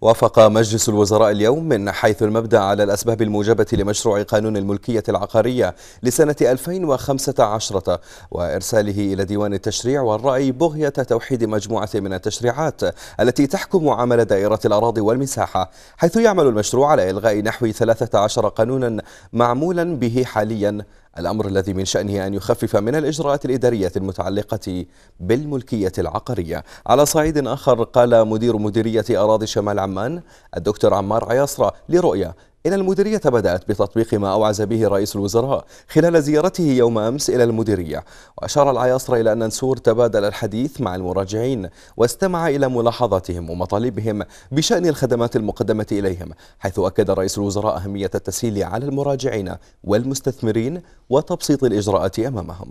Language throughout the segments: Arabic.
وافق مجلس الوزراء اليوم من حيث المبدأ على الأسباب الموجبة لمشروع قانون الملكية العقارية لسنة 2015 وإرساله إلى ديوان التشريع والرأي بغية توحيد مجموعة من التشريعات التي تحكم عمل دائرة الأراضي والمساحة حيث يعمل المشروع على إلغاء نحو 13 قانونا معمولا به حاليا الأمر الذي من شأنه أن يخفف من الإجراءات الإدارية المتعلقة بالملكية العقارية على صعيد آخر قال مدير مديرية أراضي شمال عمان الدكتور عمار عياصرة لرؤية إن المديرية بدأت بتطبيق ما أوعز به رئيس الوزراء خلال زيارته يوم أمس إلى المديرية وأشار العياصرة إلى أن نسور تبادل الحديث مع المراجعين واستمع إلى ملاحظاتهم ومطالبهم بشأن الخدمات المقدمة إليهم حيث أكد رئيس الوزراء أهمية التسهيل على المراجعين والمستثمرين وتبسيط الإجراءات أمامهم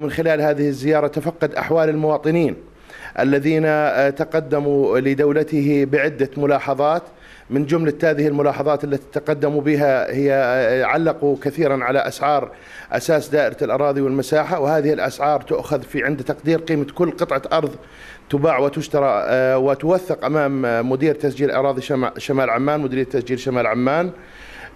من خلال هذه الزيارة تفقد أحوال المواطنين الذين آه، تقدموا لدولته بعدة ملاحظات من جملة هذه الملاحظات التي تقدموا بها هي آه، علقوا كثيرا على أسعار أساس دائرة الأراضي والمساحة وهذه الأسعار تؤخذ في عند تقدير قيمة كل قطعة أرض تباع وتشترى آه، وتوثق أمام مدير تسجيل أراضي شمال عمان مديرية تسجيل شمال عمان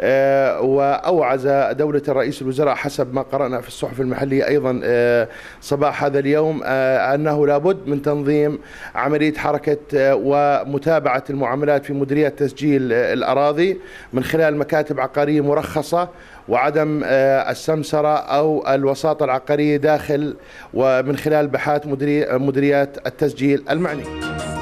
آه، وأوعز دولة الرئيس الوزراء حسب ما قرأنا في الصحف المحلية أيضا آه، صباح هذا اليوم آه، أنه لابد من تنظيم عملية حركة ومتابعة المعاملات في مديريات تسجيل الأراضي من خلال مكاتب عقارية مرخصة وعدم السمسرة أو الوساطة العقارية داخل ومن خلال بحات مديريات التسجيل المعني